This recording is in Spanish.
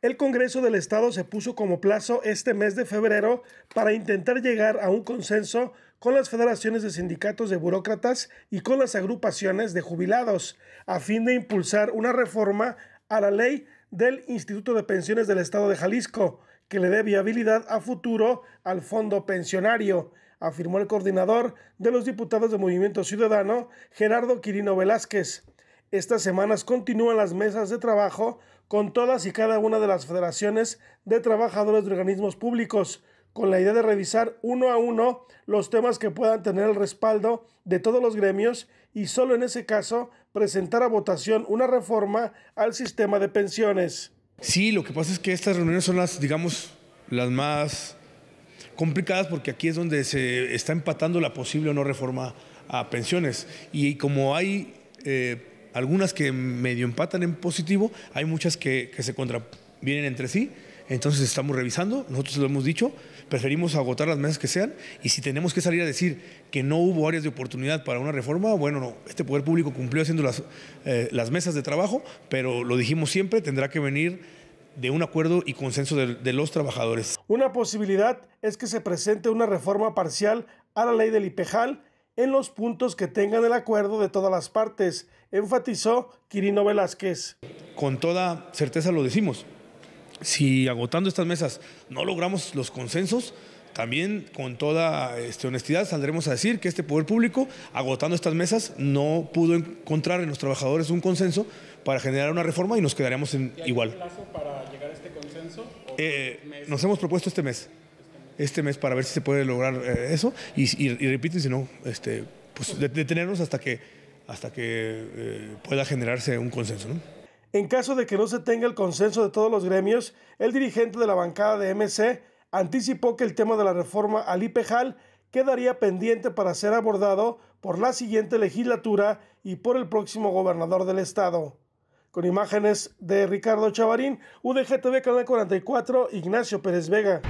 el Congreso del Estado se puso como plazo este mes de febrero para intentar llegar a un consenso con las federaciones de sindicatos de burócratas y con las agrupaciones de jubilados, a fin de impulsar una reforma a la ley del Instituto de Pensiones del Estado de Jalisco, que le dé viabilidad a futuro al fondo pensionario, afirmó el coordinador de los diputados de Movimiento Ciudadano, Gerardo Quirino Velázquez. Estas semanas continúan las mesas de trabajo con todas y cada una de las federaciones de trabajadores de organismos públicos, con la idea de revisar uno a uno los temas que puedan tener el respaldo de todos los gremios y solo en ese caso presentar a votación una reforma al sistema de pensiones. Sí, lo que pasa es que estas reuniones son las, digamos, las más complicadas porque aquí es donde se está empatando la posible o no reforma a pensiones. Y como hay eh, algunas que medio empatan en positivo, hay muchas que, se contravienen entre sí. Entonces estamos revisando, nosotros lo hemos dicho, preferimos agotar las mesas que sean y si tenemos que salir a decir que no hubo áreas de oportunidad para una reforma, bueno, no, este Poder Público cumplió haciendo las, eh, las mesas de trabajo, pero lo dijimos siempre, tendrá que venir de un acuerdo y consenso de, de los trabajadores. Una posibilidad es que se presente una reforma parcial a la ley del IPEJAL en los puntos que tengan el acuerdo de todas las partes, enfatizó Quirino Velázquez. Con toda certeza lo decimos, si agotando estas mesas no logramos los consensos, también con toda este, honestidad saldremos a decir que este poder público, agotando estas mesas, no pudo encontrar en los trabajadores un consenso para generar una reforma y nos quedaríamos en hay igual. plazo para llegar a este consenso? Eh, nos hemos propuesto este mes este mes para ver si se puede lograr eh, eso. Y, y, si no, este, pues detenernos hasta que, hasta que eh, pueda generarse un consenso. En caso de que no se tenga el consenso de todos los gremios, el dirigente de la bancada de MC anticipó que el tema de la reforma al IPEJAL quedaría pendiente para ser abordado por la siguiente legislatura y por el próximo gobernador del estado. Con imágenes de Ricardo Chavarín, UDGTV Canal 44, Ignacio Pérez Vega.